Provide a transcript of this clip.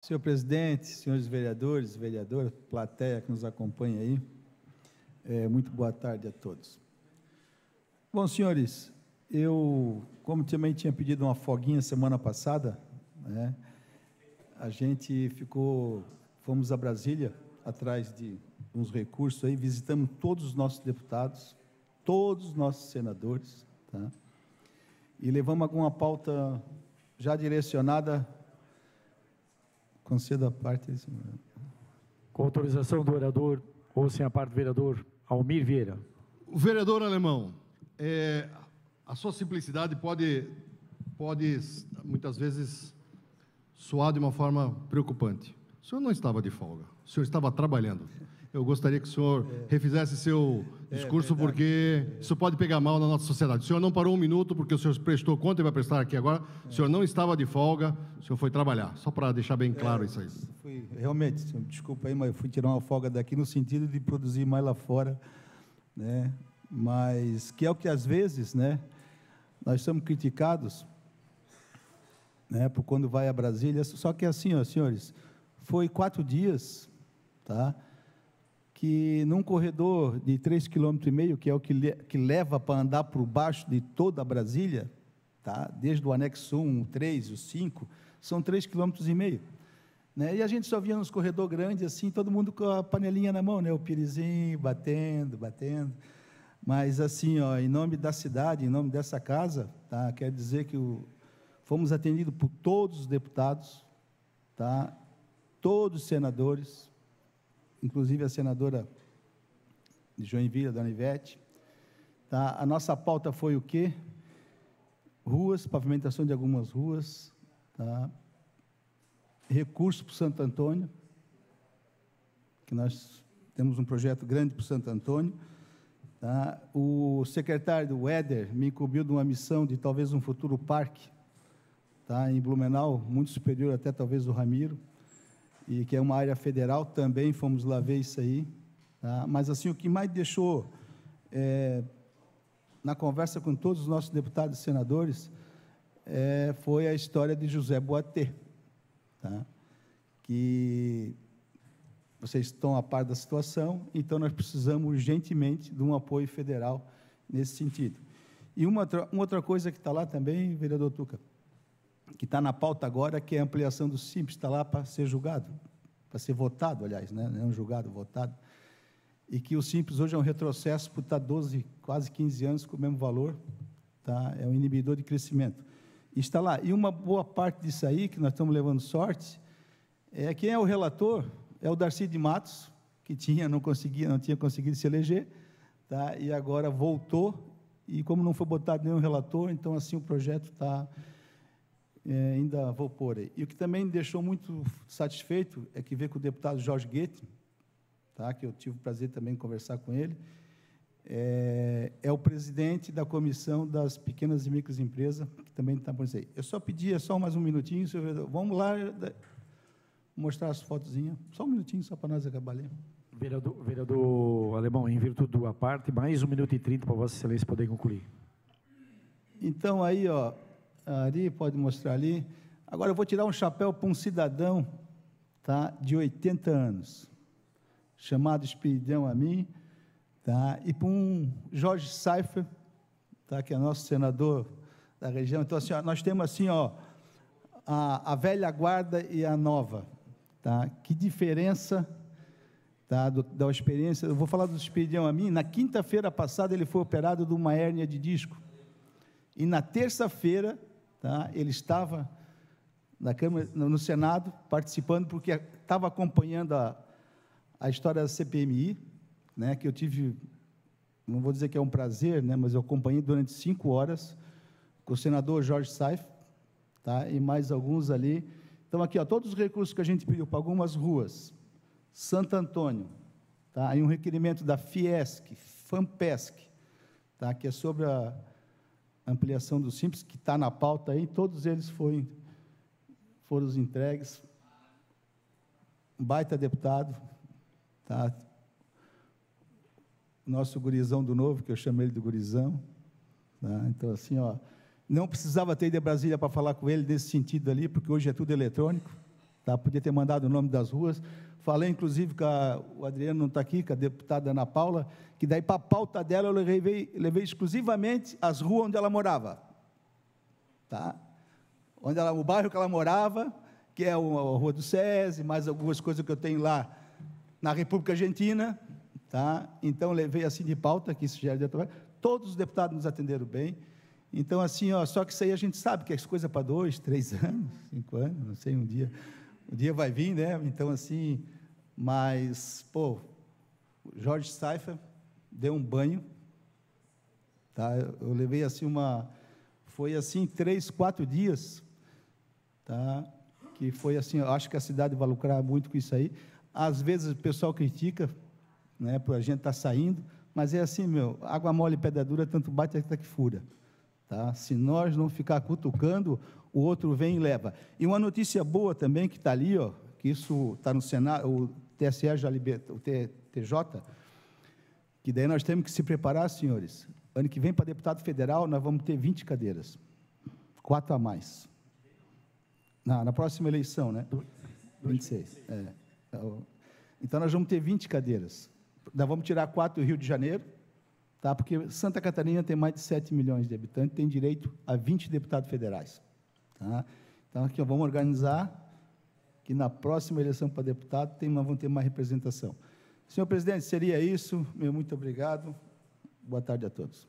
Senhor presidente, senhores vereadores, vereadora, plateia que nos acompanha aí, é, muito boa tarde a todos. Bom, senhores, eu, como também tinha pedido uma foguinha semana passada, né, a gente ficou, fomos a Brasília atrás de uns recursos aí, visitamos todos os nossos deputados, todos os nossos senadores, tá? e levamos alguma pauta já direcionada Concedo a parte. Com autorização do vereador, ou sem a parte do vereador, Almir Vieira. O vereador alemão, é, a sua simplicidade pode, pode muitas vezes soar de uma forma preocupante. O senhor não estava de folga, o senhor estava trabalhando. Eu gostaria que o senhor é. refizesse seu discurso, é, porque isso pode pegar mal na nossa sociedade. O senhor não parou um minuto, porque o senhor prestou conta e vai prestar aqui agora. O senhor não estava de folga, o senhor foi trabalhar. Só para deixar bem claro isso aí. É, fui, realmente, senhor, desculpa aí, mas eu fui tirar uma folga daqui no sentido de produzir mais lá fora, né? Mas que é o que às vezes, né? Nós somos criticados, né? Por quando vai a Brasília. Só que assim, ó, senhores, foi quatro dias, tá? que num corredor de 3,5 km, que é o que, le que leva para andar por baixo de toda Brasília, tá? desde o anexo 1, o 3, o 5, são 3,5 km. Né? E a gente só via nos corredor grandes, assim, todo mundo com a panelinha na mão, né? o pirizinho batendo, batendo. Mas, assim, ó, em nome da cidade, em nome dessa casa, tá? quero dizer que o... fomos atendidos por todos os deputados, tá? todos os senadores, inclusive a senadora de Joinville, a dona Ivete. Tá? A nossa pauta foi o quê? Ruas, pavimentação de algumas ruas, tá? recursos para o Santo Antônio, que nós temos um projeto grande para o Santo Antônio. Tá? O secretário do Éder me incumbiu de uma missão de talvez um futuro parque, tá? em Blumenau, muito superior até talvez o Ramiro e que é uma área federal também, fomos lá ver isso aí. Tá? Mas, assim, o que mais deixou, é, na conversa com todos os nossos deputados e senadores, é, foi a história de José Boatê, tá? que vocês estão a par da situação, então nós precisamos urgentemente de um apoio federal nesse sentido. E uma outra, uma outra coisa que está lá também, vereador Tuca, que está na pauta agora, que é a ampliação do Simples, está lá para ser julgado, para ser votado, aliás, né? não é julgado, votado, e que o Simples hoje é um retrocesso por tá estar 12, quase 15 anos com o mesmo valor, tá? é um inibidor de crescimento. E está lá. E uma boa parte disso aí, que nós estamos levando sorte, é quem é o relator, é o Darcy de Matos, que tinha, não conseguia, não tinha conseguido se eleger, tá? e agora voltou, e como não foi botado nenhum relator, então assim o projeto está é, ainda vou pôr aí. E o que também me deixou muito satisfeito é que ver com o deputado Jorge Goethe, tá, que eu tive o prazer também de conversar com ele, é, é o presidente da Comissão das Pequenas e Microempresas, que também está por aí. Eu só pedi é só mais um minutinho, senhor vamos lá mostrar as fotozinhas, só um minutinho, só para nós acabar ali. Vereador, vereador Alemão, em virtude do parte mais um minuto e trinta para Vossa Excelência poder concluir. Então, aí, ó, ali, pode mostrar ali. Agora eu vou tirar um chapéu para um cidadão tá, de 80 anos, chamado Espiridão a mim, tá, e para um Jorge Seifer, tá, que é nosso senador da região. Então, assim, ó, nós temos assim, ó, a, a velha guarda e a nova. Tá? Que diferença tá, do, da experiência. Eu vou falar do Espiridão a mim. Na quinta-feira passada ele foi operado de uma hérnia de disco. E na terça-feira Tá? Ele estava na Câmara, no Senado, participando, porque estava acompanhando a, a história da CPMI, né, que eu tive, não vou dizer que é um prazer, né, mas eu acompanhei durante cinco horas com o senador Jorge Saif, tá, e mais alguns ali. Então, aqui, ó, todos os recursos que a gente pediu para algumas ruas, Santo Antônio, tá, aí um requerimento da Fiesc, FAMPESC, tá, que é sobre a ampliação do Simples, que está na pauta aí, todos eles foram, foram entregues. Um baita deputado, tá? nosso gurizão do novo, que eu chamei ele do gurizão. Tá? Então, assim, ó, não precisava ter ido a Brasília para falar com ele nesse sentido ali, porque hoje é tudo eletrônico. Tá? Podia ter mandado o nome das ruas. Falei, inclusive, que a, o Adriano não está aqui, com a deputada Ana Paula, que daí para a pauta dela eu levei, levei exclusivamente as ruas onde ela morava. Tá? Onde ela, o bairro que ela morava, que é a Rua do SESI, mais algumas coisas que eu tenho lá na República Argentina. Tá? Então, levei assim de pauta, que isso já era de Todos os deputados nos atenderam bem. Então, assim, ó, só que isso aí a gente sabe que as coisas é para dois, três anos, cinco anos, não sei, um dia. O dia vai vir, né? Então, assim, mas, pô, Jorge Saifa deu um banho, tá? Eu levei, assim, uma... Foi, assim, três, quatro dias, tá? Que foi, assim, eu acho que a cidade vai lucrar muito com isso aí. Às vezes o pessoal critica, né? Por a gente estar tá saindo, mas é assim, meu, água mole e pedra dura, tanto bate até que fura. Tá? Se nós não ficar cutucando, o outro vem e leva. E uma notícia boa também que está ali, ó, que isso está no Senado, o TSE já libertou, o TJ, que daí nós temos que se preparar, senhores. Ano que vem, para deputado federal, nós vamos ter 20 cadeiras, quatro a mais. Na, na próxima eleição, né? 26. É. Então, nós vamos ter 20 cadeiras. Nós vamos tirar quatro do Rio de Janeiro, tá? porque Santa Catarina tem mais de 7 milhões de habitantes, tem direito a 20 deputados federais. Tá? Então, aqui, ó, vamos organizar que na próxima eleição para deputado tem uma, vão ter mais representação. Senhor presidente, seria isso. Meu muito obrigado. Boa tarde a todos.